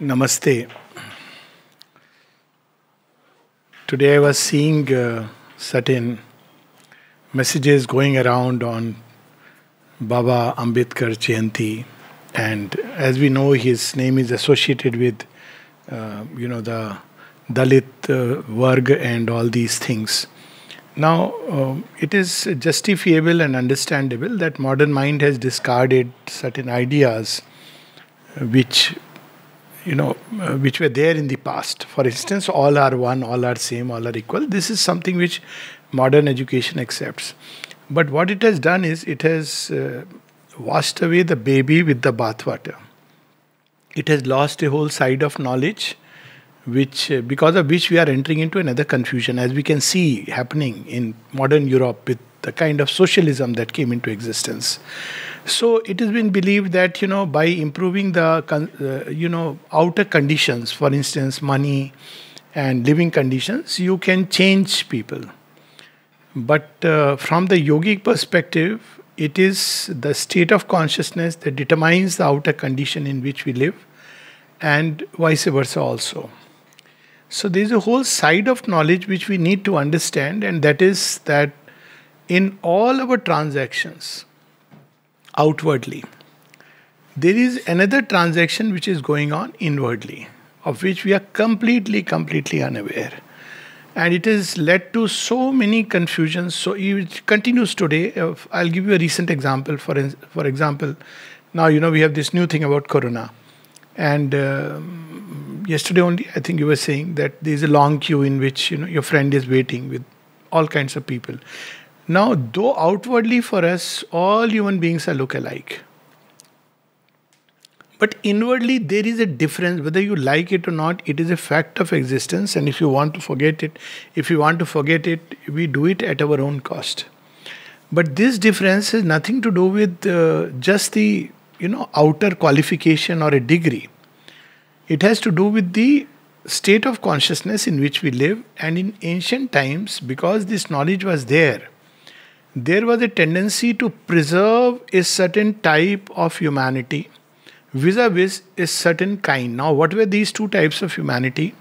Namaste. Today I was seeing uh, certain messages going around on Baba Ambedkar Jayanti, and as we know, his name is associated with, uh, you know, the Dalit uh, Varg and all these things. Now, um, it is justifiable and understandable that modern mind has discarded certain ideas uh, which you know, uh, which were there in the past. For instance, all are one, all are same, all are equal. This is something which modern education accepts. But what it has done is it has uh, washed away the baby with the bathwater. It has lost a whole side of knowledge, which uh, because of which we are entering into another confusion, as we can see happening in modern Europe with the kind of socialism that came into existence. So it has been believed that you know by improving the uh, you know outer conditions, for instance, money and living conditions, you can change people. But uh, from the yogic perspective, it is the state of consciousness that determines the outer condition in which we live, and vice versa also. So there is a whole side of knowledge which we need to understand, and that is that in all our transactions outwardly, there is another transaction which is going on inwardly, of which we are completely, completely unaware. And it has led to so many confusions. So it continues today. I'll give you a recent example. For, for example, now you know we have this new thing about Corona. And um, yesterday only, I think you were saying that there is a long queue in which you know your friend is waiting with all kinds of people now, though outwardly for us, all human beings are look alike. But inwardly, there is a difference. Whether you like it or not, it is a fact of existence. And if you want to forget it, if you want to forget it, we do it at our own cost. But this difference has nothing to do with uh, just the you know outer qualification or a degree. It has to do with the state of consciousness in which we live. And in ancient times, because this knowledge was there, there was a tendency to preserve a certain type of humanity vis a vis a certain kind. Now, what were these two types of humanity?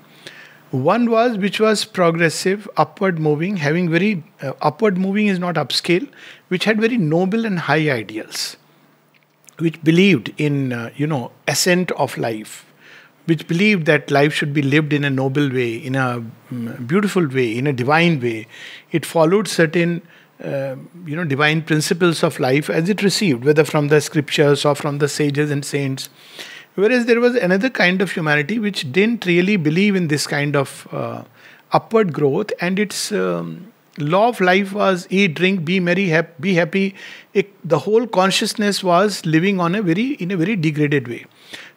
One was which was progressive, upward moving, having very uh, upward moving is not upscale, which had very noble and high ideals, which believed in, uh, you know, ascent of life, which believed that life should be lived in a noble way, in a mm, beautiful way, in a divine way. It followed certain uh, you know divine principles of life as it received whether from the scriptures or from the sages and saints whereas there was another kind of humanity which didn't really believe in this kind of uh, upward growth and its um, law of life was eat drink be merry hap- be happy it, the whole consciousness was living on a very in a very degraded way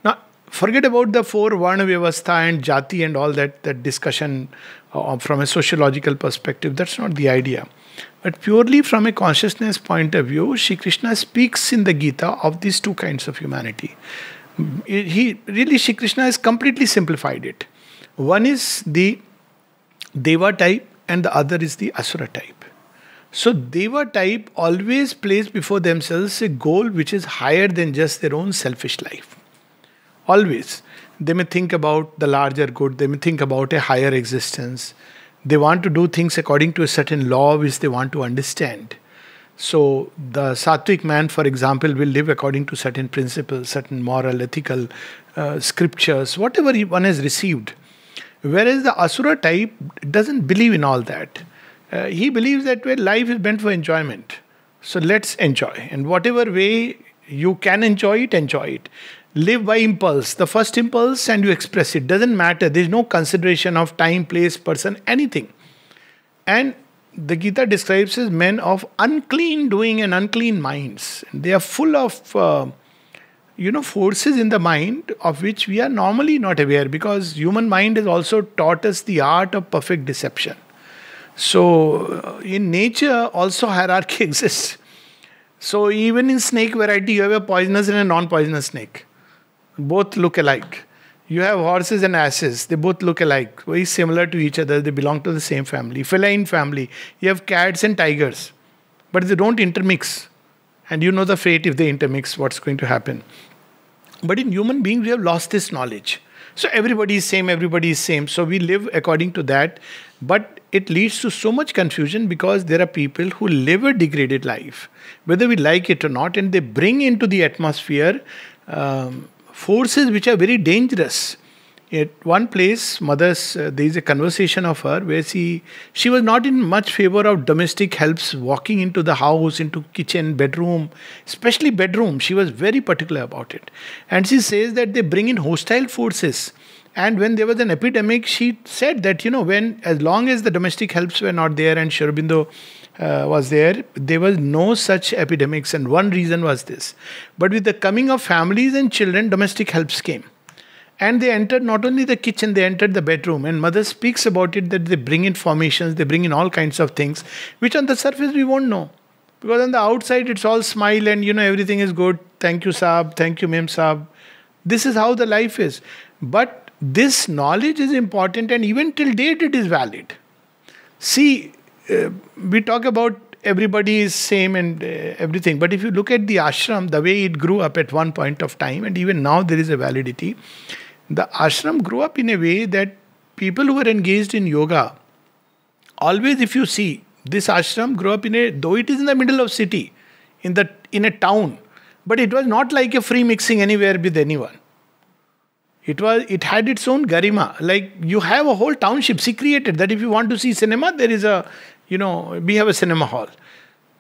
now forget about the four varna and jati and all that that discussion uh, from a sociological perspective that's not the idea but purely from a consciousness point of view, Sri Krishna speaks in the Gita of these two kinds of humanity. He really Sri Krishna has completely simplified it. One is the Deva type, and the other is the Asura type. So Deva type always place before themselves a goal which is higher than just their own selfish life. Always. They may think about the larger good, they may think about a higher existence, they want to do things according to a certain law which they want to understand. So the sattvic man, for example, will live according to certain principles, certain moral, ethical uh, scriptures, whatever he, one has received. Whereas the asura type doesn't believe in all that. Uh, he believes that well, life is meant for enjoyment. So let's enjoy. And whatever way you can enjoy it, enjoy it live by impulse the first impulse and you express it doesn't matter there's no consideration of time place person anything and the gita describes as men of unclean doing and unclean minds they are full of uh, you know forces in the mind of which we are normally not aware because human mind has also taught us the art of perfect deception so uh, in nature also hierarchy exists so even in snake variety you have a poisonous and a non-poisonous snake both look alike. You have horses and asses, they both look alike, very similar to each other, they belong to the same family. Feline family, you have cats and tigers, but they don't intermix. And you know the fate if they intermix, what's going to happen. But in human beings, we have lost this knowledge. So everybody is same, everybody is same. So we live according to that. But it leads to so much confusion because there are people who live a degraded life, whether we like it or not, and they bring into the atmosphere um, forces which are very dangerous. At one place, mother's uh, there is a conversation of her where she she was not in much favor of domestic helps walking into the house, into kitchen, bedroom, especially bedroom. She was very particular about it, and she says that they bring in hostile forces. And when there was an epidemic, she said that you know when as long as the domestic helps were not there and Shurabindo uh, was there, there was no such epidemics, and one reason was this. But with the coming of families and children, domestic helps came. And they entered not only the kitchen, they entered the bedroom. And mother speaks about it that they bring in formations, they bring in all kinds of things, which on the surface we won't know. Because on the outside it's all smile and you know everything is good. Thank you, Saab. Thank you, Mim Saab. This is how the life is. But this knowledge is important and even till date it is valid. See, uh, we talk about everybody is same and uh, everything but if you look at the ashram the way it grew up at one point of time and even now there is a validity the ashram grew up in a way that people who were engaged in yoga always if you see this ashram grew up in a though it is in the middle of city in the in a town but it was not like a free mixing anywhere with anyone it was it had its own garima like you have a whole township she created that if you want to see cinema there is a you know, we have a cinema hall.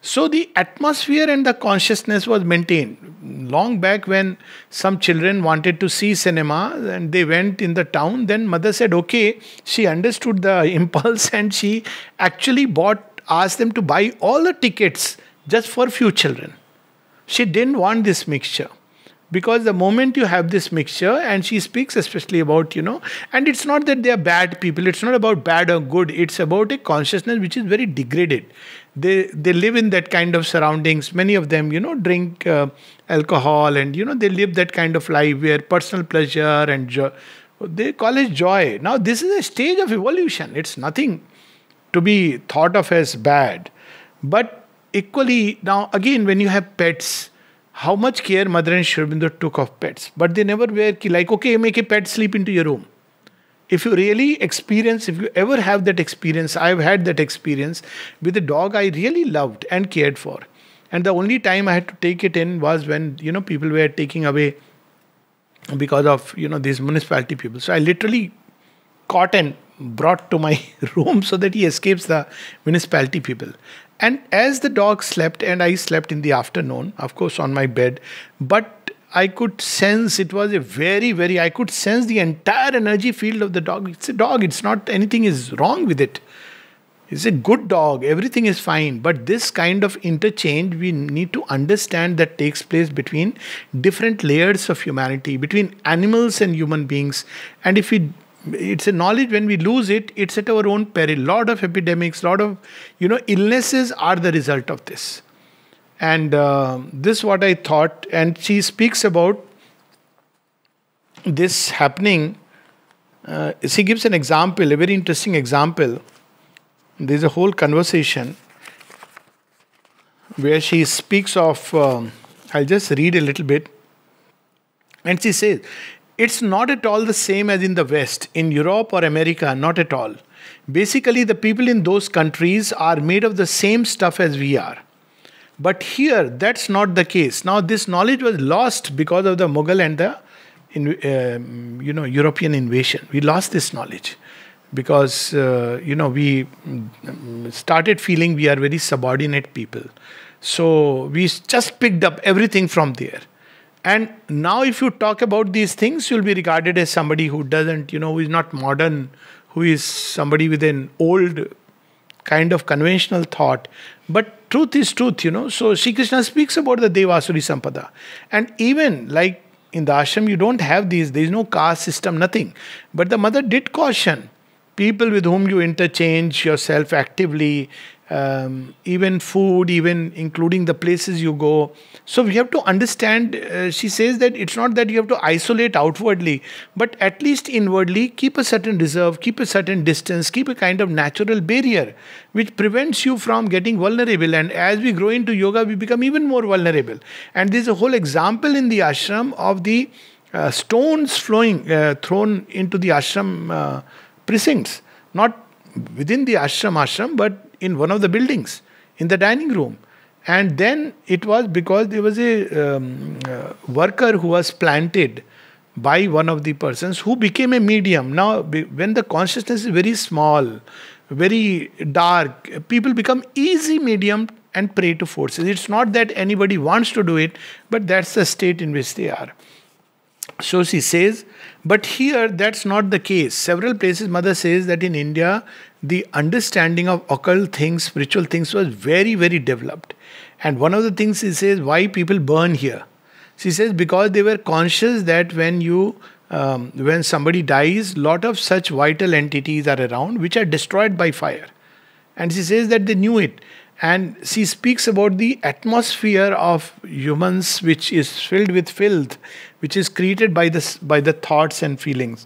So the atmosphere and the consciousness was maintained. Long back, when some children wanted to see cinema and they went in the town, then mother said, okay, she understood the impulse and she actually bought, asked them to buy all the tickets just for few children. She didn't want this mixture because the moment you have this mixture and she speaks especially about you know and it's not that they are bad people it's not about bad or good it's about a consciousness which is very degraded they they live in that kind of surroundings many of them you know drink uh, alcohol and you know they live that kind of life where personal pleasure and jo- they call it joy now this is a stage of evolution it's nothing to be thought of as bad but equally now again when you have pets how much care Mother and Shrivindo took of pets, but they never were ki like, okay, make a pet sleep into your room. If you really experience, if you ever have that experience, I've had that experience with a dog I really loved and cared for. And the only time I had to take it in was when, you know, people were taking away because of, you know, these municipality people. So I literally caught and brought to my room so that he escapes the municipality people. And as the dog slept, and I slept in the afternoon, of course, on my bed, but I could sense it was a very, very, I could sense the entire energy field of the dog. It's a dog, it's not anything is wrong with it. It's a good dog, everything is fine. But this kind of interchange we need to understand that takes place between different layers of humanity, between animals and human beings. And if we it's a knowledge when we lose it it's at our own peril lot of epidemics lot of you know illnesses are the result of this and uh, this what i thought and she speaks about this happening uh, she gives an example a very interesting example there's a whole conversation where she speaks of um, i'll just read a little bit and she says it's not at all the same as in the West, in Europe or America, not at all. Basically, the people in those countries are made of the same stuff as we are. But here, that's not the case. Now, this knowledge was lost because of the Mughal and the in, um, you know European invasion. We lost this knowledge because uh, you know we um, started feeling we are very subordinate people. So we just picked up everything from there. And now, if you talk about these things, you'll be regarded as somebody who doesn't, you know, who is not modern, who is somebody with an old kind of conventional thought. But truth is truth, you know. So, Sri Krishna speaks about the Devasuri Sampada. And even like in the ashram, you don't have these, there is no caste system, nothing. But the mother did caution people with whom you interchange yourself actively um, even food, even including the places you go. So we have to understand, uh, she says that it's not that you have to isolate outwardly, but at least inwardly, keep a certain reserve, keep a certain distance, keep a kind of natural barrier which prevents you from getting vulnerable. And as we grow into yoga, we become even more vulnerable. And there's a whole example in the ashram of the uh, stones flowing, uh, thrown into the ashram uh, precincts. Not within the ashram ashram, but in one of the buildings in the dining room. And then it was because there was a um, uh, worker who was planted by one of the persons who became a medium. Now, when the consciousness is very small, very dark, people become easy medium and prey to forces. It's not that anybody wants to do it, but that's the state in which they are. So she says, but here that's not the case. Several places, mother says that in India, the understanding of occult things, spiritual things was very, very developed. And one of the things he says, why people burn here? She says because they were conscious that when you um, when somebody dies, lot of such vital entities are around which are destroyed by fire. And she says that they knew it. And she speaks about the atmosphere of humans which is filled with filth, which is created by the by the thoughts and feelings.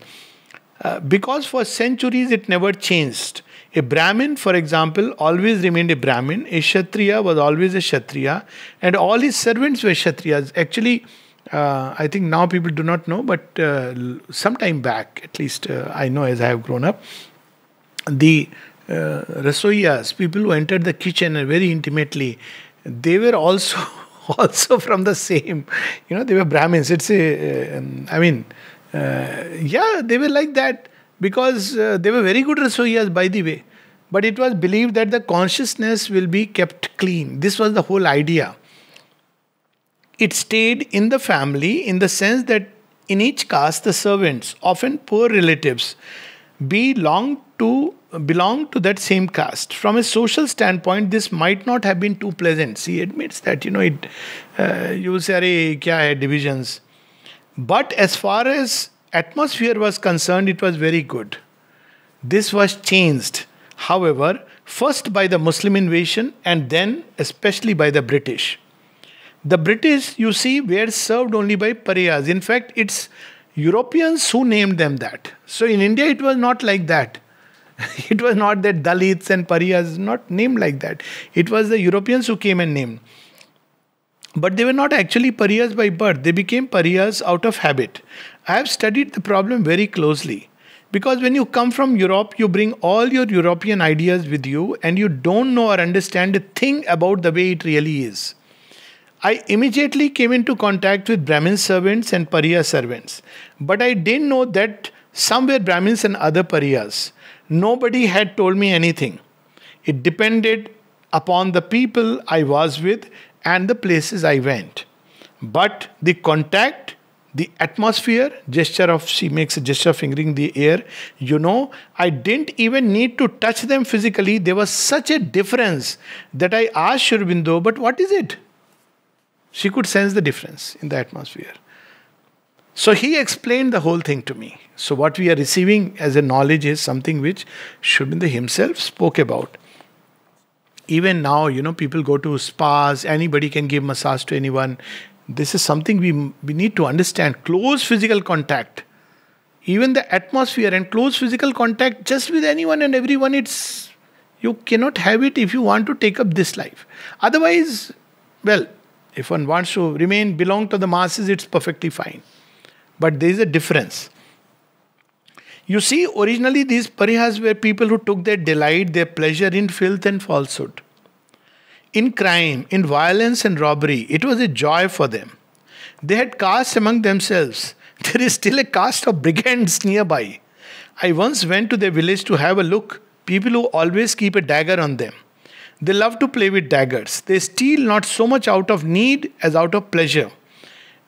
Uh, because for centuries it never changed. A Brahmin, for example, always remained a Brahmin, a Kshatriya was always a Kshatriya, and all his servants were Kshatriyas. Actually, uh, I think now people do not know, but uh, some time back, at least uh, I know as I have grown up, the uh, Rasoyas, people who entered the kitchen very intimately, they were also also from the same, you know, they were Brahmins. It's a, uh, um, I mean, uh, yeah, they were like that because uh, they were very good Rasoyas, by the way. But it was believed that the consciousness will be kept clean. This was the whole idea. It stayed in the family in the sense that in each caste, the servants, often poor relatives, belong to belong to that same caste. From a social standpoint, this might not have been too pleasant. She admits that you know it. Uh, you say, "Arey, kya hai divisions?" But as far as atmosphere was concerned, it was very good. This was changed, however, first by the Muslim invasion and then especially by the British. The British, you see, were served only by pariahs. In fact, it's Europeans who named them that. So in India, it was not like that. it was not that Dalits and pariahs, not named like that. It was the Europeans who came and named. But they were not actually pariahs by birth, they became pariahs out of habit. I have studied the problem very closely. Because when you come from Europe, you bring all your European ideas with you and you don't know or understand a thing about the way it really is. I immediately came into contact with Brahmin servants and Pariah servants, but I didn't know that some were Brahmins and other Pariahs. Nobody had told me anything. It depended upon the people I was with and the places I went. But the contact, the atmosphere, gesture of, she makes a gesture fingering the air, you know, I didn't even need to touch them physically. There was such a difference that I asked Shurbindo, but what is it? She could sense the difference in the atmosphere. So he explained the whole thing to me. So what we are receiving as a knowledge is something which Shubinda himself spoke about even now, you know, people go to spas, anybody can give massage to anyone. This is something we, we need to understand. Close physical contact, even the atmosphere and close physical contact just with anyone and everyone, it's you cannot have it if you want to take up this life. Otherwise, well, if one wants to remain belong to the masses, it's perfectly fine. But there is a difference. You see, originally these parihas were people who took their delight, their pleasure in filth and falsehood, in crime, in violence and robbery. It was a joy for them. They had caste among themselves. There is still a caste of brigands nearby. I once went to their village to have a look. People who always keep a dagger on them. They love to play with daggers. They steal not so much out of need as out of pleasure.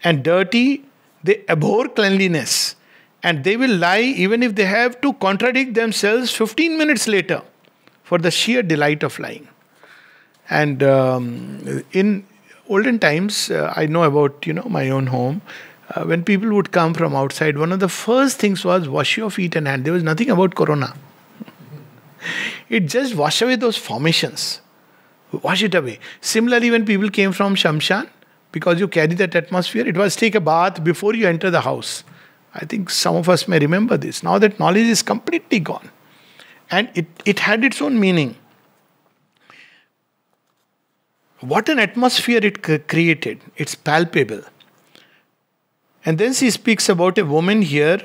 And dirty, they abhor cleanliness. And they will lie even if they have to contradict themselves 15 minutes later for the sheer delight of lying. And um, in olden times, uh, I know about you know my own home. Uh, when people would come from outside, one of the first things was wash your feet and hand. There was nothing about corona. it just washed away those formations. Wash it away. Similarly, when people came from Shamshan, because you carry that atmosphere, it was take a bath before you enter the house. I think some of us may remember this. Now that knowledge is completely gone. And it, it had its own meaning. What an atmosphere it created. It's palpable. And then she speaks about a woman here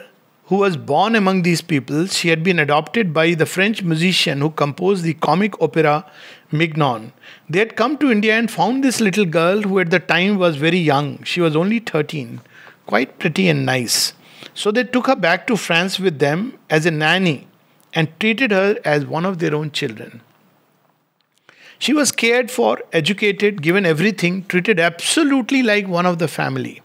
who was born among these people. She had been adopted by the French musician who composed the comic opera Mignon. They had come to India and found this little girl who at the time was very young. She was only 13, quite pretty and nice. So they took her back to France with them as a nanny and treated her as one of their own children. She was cared for, educated, given everything, treated absolutely like one of the family.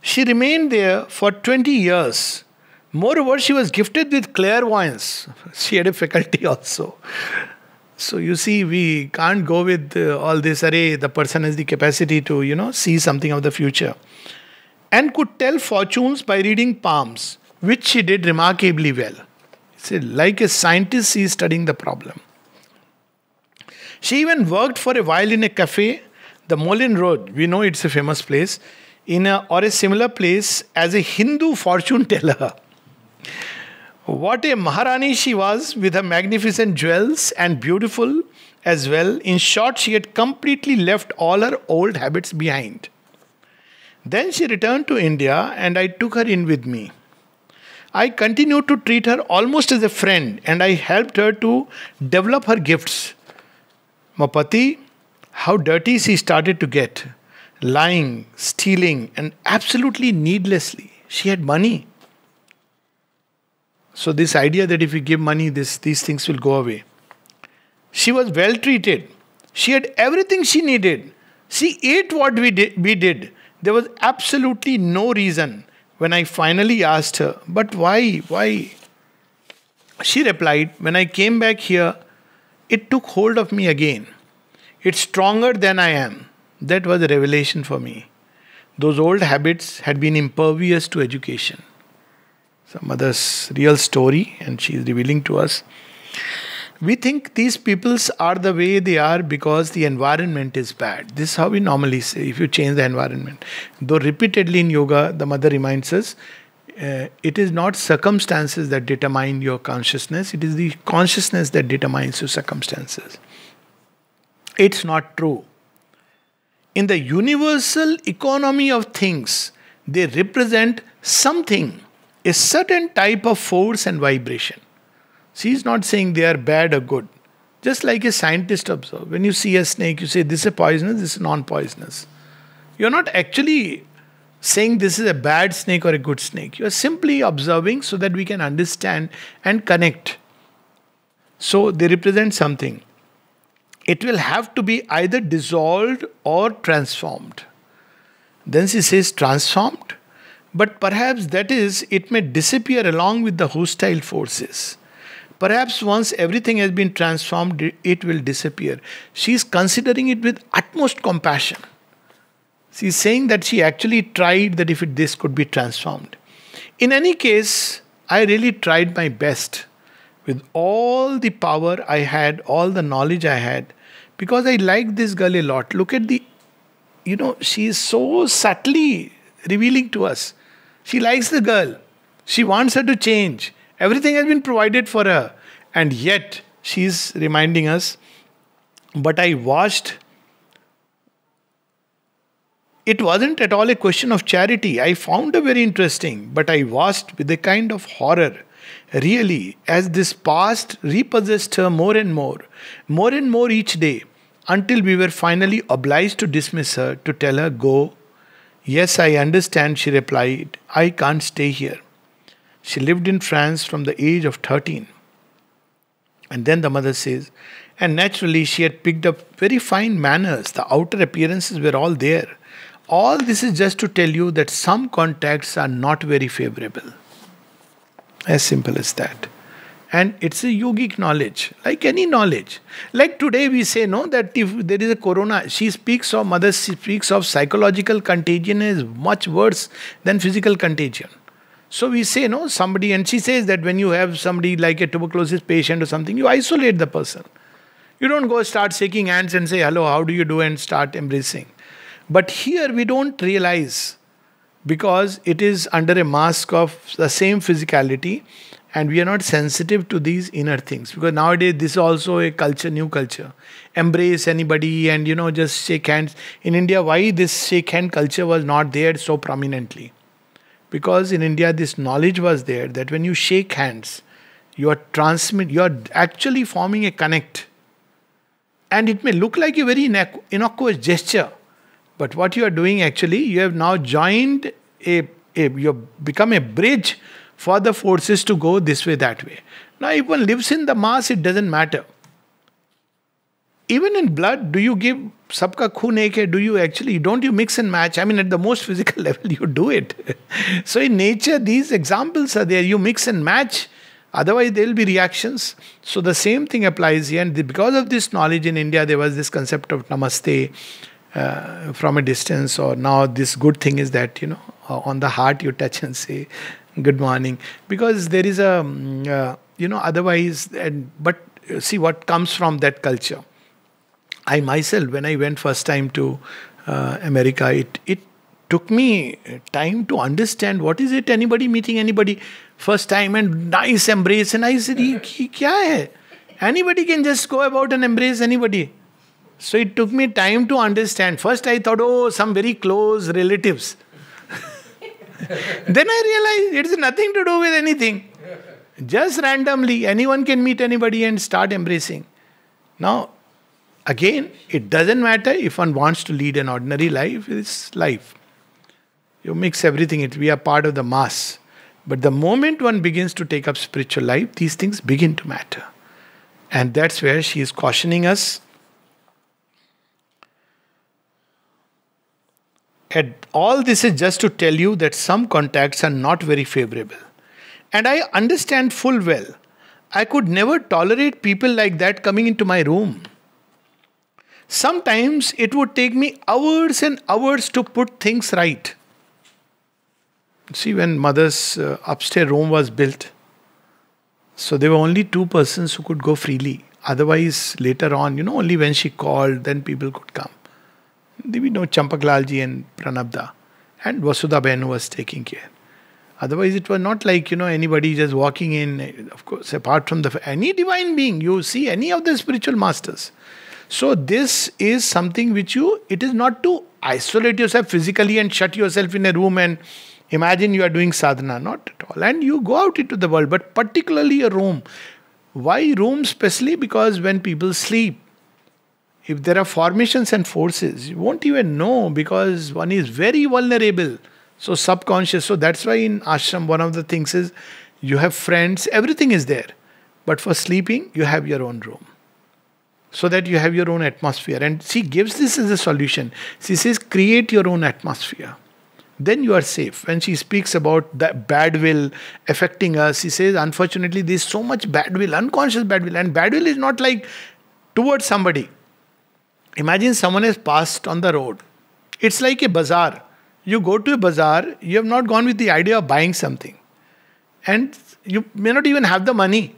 She remained there for 20 years. Moreover, she was gifted with clairvoyance. She had a faculty also. So you see, we can't go with uh, all this. Array, the person has the capacity to you know see something of the future and could tell fortunes by reading palms, which she did remarkably well. See, like a scientist, she is studying the problem. She even worked for a while in a cafe, the Molin Road. We know it's a famous place, in a, or a similar place as a Hindu fortune teller. What a Maharani she was with her magnificent jewels and beautiful as well. In short, she had completely left all her old habits behind. Then she returned to India and I took her in with me. I continued to treat her almost as a friend and I helped her to develop her gifts. Mapati, how dirty she started to get lying, stealing, and absolutely needlessly. She had money. So, this idea that if you give money, this, these things will go away. She was well treated. She had everything she needed. She ate what we did, we did. There was absolutely no reason when I finally asked her, but why? Why? She replied, When I came back here, it took hold of me again. It's stronger than I am. That was a revelation for me. Those old habits had been impervious to education. Some mother's real story, and she is revealing to us. We think these peoples are the way they are because the environment is bad. This is how we normally say if you change the environment. Though repeatedly in yoga, the mother reminds us uh, it is not circumstances that determine your consciousness, it is the consciousness that determines your circumstances. It's not true. In the universal economy of things, they represent something, a certain type of force and vibration. She is not saying they are bad or good. Just like a scientist observes. When you see a snake, you say this is poisonous, this is non poisonous. You're not actually saying this is a bad snake or a good snake. You're simply observing so that we can understand and connect. So they represent something. It will have to be either dissolved or transformed. Then she says transformed, but perhaps that is, it may disappear along with the hostile forces. Perhaps once everything has been transformed, it will disappear. She is considering it with utmost compassion. She is saying that she actually tried that if it, this could be transformed. In any case, I really tried my best with all the power I had, all the knowledge I had, because I like this girl a lot. Look at the, you know, she is so subtly revealing to us. She likes the girl. She wants her to change. Everything has been provided for her. And yet, she's reminding us, but I washed. It wasn't at all a question of charity. I found her very interesting, but I watched with a kind of horror. Really, as this past repossessed her more and more, more and more each day, until we were finally obliged to dismiss her to tell her, Go. Yes, I understand, she replied. I can't stay here. She lived in France from the age of 13. And then the mother says, and naturally she had picked up very fine manners. The outer appearances were all there. All this is just to tell you that some contacts are not very favorable. As simple as that. And it's a yogic knowledge, like any knowledge. Like today, we say, no, that if there is a corona, she speaks of, mother speaks of psychological contagion is much worse than physical contagion. So we say, no, somebody, and she says that when you have somebody like a tuberculosis patient or something, you isolate the person. You don't go start shaking hands and say, hello, how do you do, and start embracing. But here we don't realize because it is under a mask of the same physicality and we are not sensitive to these inner things because nowadays this is also a culture new culture embrace anybody and you know just shake hands in india why this shake hand culture was not there so prominently because in India this knowledge was there that when you shake hands, you are transmit, you are actually forming a connect. And it may look like a very innocuous gesture, but what you are doing actually, you have now joined a, a you have become a bridge for the forces to go this way, that way. Now, if one lives in the mass, it doesn't matter even in blood, do you give sabka khun ek Do you actually, don't you mix and match? I mean, at the most physical level, you do it. so in nature, these examples are there. You mix and match. Otherwise, there will be reactions. So the same thing applies here. And the, because of this knowledge in India, there was this concept of namaste uh, from a distance, or now this good thing is that, you know, uh, on the heart you touch and say good morning. Because there is a, mm, uh, you know, otherwise, and, but uh, see what comes from that culture. I myself, when I went first time to uh, America, it it took me time to understand what is it. Anybody meeting anybody first time and nice embrace, and I said, kya hai?" Anybody can just go about and embrace anybody. So it took me time to understand. First, I thought, "Oh, some very close relatives." then I realized it is nothing to do with anything. Just randomly, anyone can meet anybody and start embracing. Now, Again, it doesn't matter if one wants to lead an ordinary life, it's life. You mix everything, we are part of the mass. But the moment one begins to take up spiritual life, these things begin to matter. And that's where she is cautioning us. And all this is just to tell you that some contacts are not very favorable. And I understand full well. I could never tolerate people like that coming into my room. Sometimes it would take me hours and hours to put things right. See, when mother's uh, upstairs room was built, so there were only two persons who could go freely. Otherwise, later on, you know, only when she called, then people could come. There were no Champaklalji and Pranabda. And Vasudha Ben was taking care. Otherwise, it was not like, you know, anybody just walking in. Of course, apart from the. Any divine being, you see any of the spiritual masters, so this is something which you, it is not to isolate yourself physically and shut yourself in a room and imagine you are doing sadhana, not at all. And you go out into the world, but particularly a room. Why room specially? Because when people sleep, if there are formations and forces, you won't even know because one is very vulnerable. So subconscious. So that's why in ashram, one of the things is you have friends, everything is there. But for sleeping, you have your own room so that you have your own atmosphere. And she gives this as a solution. She says, create your own atmosphere. Then you are safe. When she speaks about the bad will affecting us, she says, unfortunately, there's so much bad will, unconscious bad will. And bad will is not like towards somebody. Imagine someone has passed on the road. It's like a bazaar. You go to a bazaar, you have not gone with the idea of buying something. And you may not even have the money.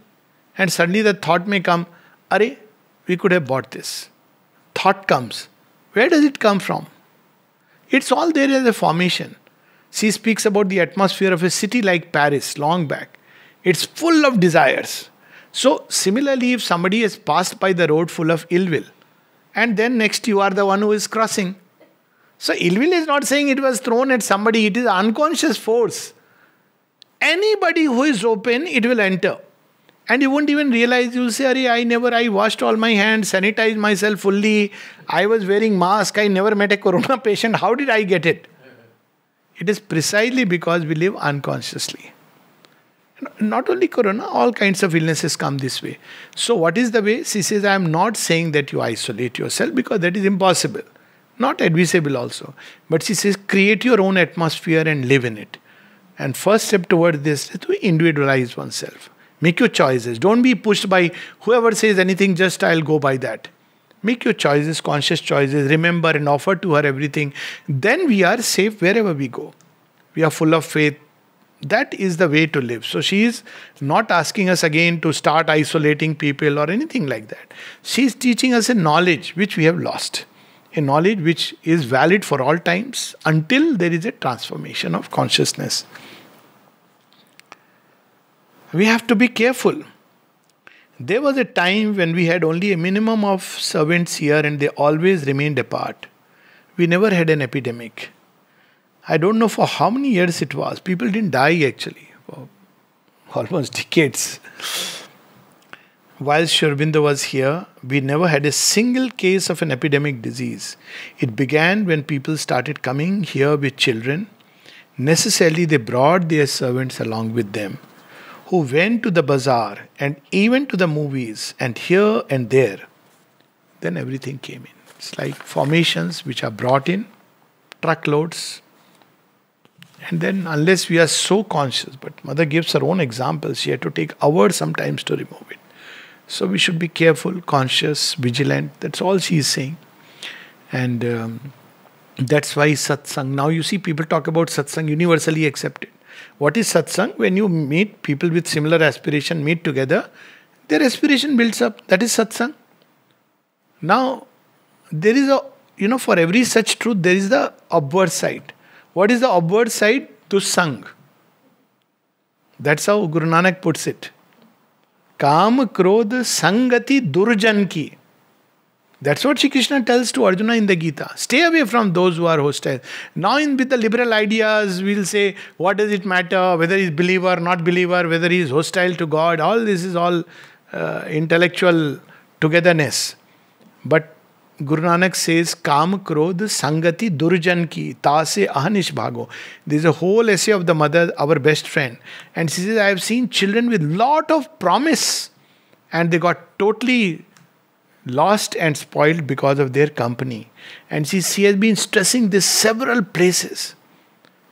And suddenly the thought may come, Are, we could have bought this. Thought comes. Where does it come from? It's all there as a formation. She speaks about the atmosphere of a city like Paris long back. It's full of desires. So, similarly, if somebody has passed by the road full of ill will, and then next you are the one who is crossing. So, ill will is not saying it was thrown at somebody, it is unconscious force. Anybody who is open, it will enter and you won't even realize you'll say Ari, i never i washed all my hands sanitized myself fully i was wearing mask i never met a corona patient how did i get it it is precisely because we live unconsciously not only corona all kinds of illnesses come this way so what is the way she says i am not saying that you isolate yourself because that is impossible not advisable also but she says create your own atmosphere and live in it and first step towards this is to individualize oneself Make your choices. Don't be pushed by whoever says anything, just I'll go by that. Make your choices, conscious choices. Remember and offer to her everything. Then we are safe wherever we go. We are full of faith. That is the way to live. So she is not asking us again to start isolating people or anything like that. She is teaching us a knowledge which we have lost a knowledge which is valid for all times until there is a transformation of consciousness we have to be careful. There was a time when we had only a minimum of servants here and they always remained apart. We never had an epidemic. I don't know for how many years it was. People didn't die actually, for almost decades. While Shurbinda was here, we never had a single case of an epidemic disease. It began when people started coming here with children. Necessarily, they brought their servants along with them who went to the bazaar and even to the movies and here and there, then everything came in. It's like formations which are brought in, truckloads. And then, unless we are so conscious, but Mother gives her own examples, she had to take hours sometimes to remove it. So, we should be careful, conscious, vigilant. That's all she is saying. And um, that's why satsang. Now, you see, people talk about satsang universally accepted. What is satsang? When you meet people with similar aspiration, meet together, their aspiration builds up. That is satsang. Now, there is a, you know, for every such truth, there is the upward side. What is the upward side? To sang. That's how Guru Nanak puts it. काम krodh, sangati, durjan ki. That's what Sri Krishna tells to Arjuna in the Gita. Stay away from those who are hostile. Now, in with the liberal ideas, we'll say, what does it matter whether he's believer, not believer, whether he's hostile to God? All this is all uh, intellectual togetherness. But Guru Nanak says, Kam Krodh Sangati Durjan Ki Tase Ahanish Bhago. There's a whole essay of the mother, our best friend. And she says, I have seen children with lot of promise and they got totally lost and spoiled because of their company. And she, she has been stressing this several places.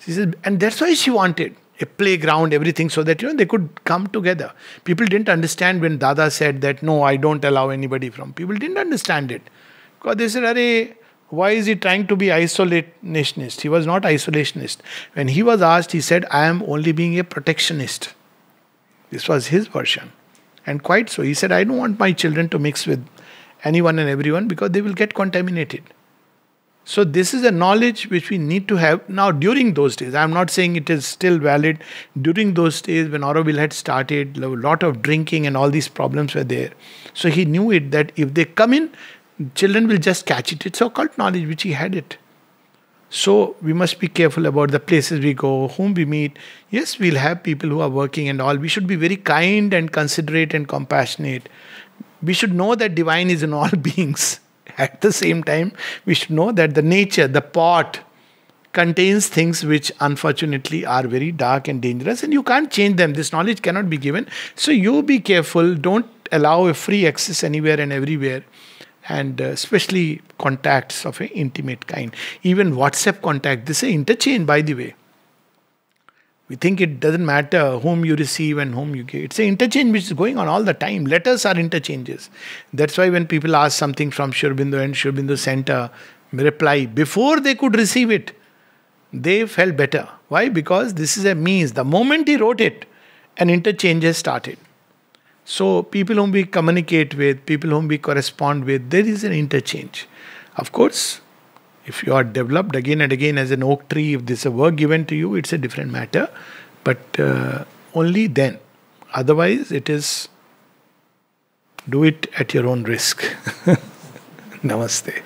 She says, and that's why she wanted a playground, everything, so that you know they could come together. People didn't understand when Dada said that no, I don't allow anybody from. People didn't understand it. Because they said, Are why is he trying to be isolationist? He was not isolationist. When he was asked, he said, I am only being a protectionist. This was his version. And quite so. He said, I don't want my children to mix with anyone and everyone because they will get contaminated. So, this is a knowledge which we need to have now during those days. I am not saying it is still valid. During those days, when Auroville had started, a lot of drinking and all these problems were there. So, he knew it that if they come in, children will just catch it. It's occult knowledge which he had it. So, we must be careful about the places we go, whom we meet. Yes, we'll have people who are working and all. We should be very kind and considerate and compassionate we should know that divine is in all beings. At the same time, we should know that the nature, the pot, contains things which unfortunately are very dark and dangerous, and you can't change them. This knowledge cannot be given. So you be careful. Don't allow a free access anywhere and everywhere and uh, especially contacts of an intimate kind. Even WhatsApp contact, this is interchange, by the way. We think it doesn't matter whom you receive and whom you give. It's an interchange which is going on all the time. Letters are interchanges. That's why when people ask something from Shurbindo and Shurbindo Center, reply, before they could receive it, they felt better. Why? Because this is a means. The moment he wrote it, an interchange has started. So, people whom we communicate with, people whom we correspond with, there is an interchange. Of course, if you are developed again and again as an oak tree, if is a work given to you, it's a different matter. But uh, only then. Otherwise, it is do it at your own risk. Namaste.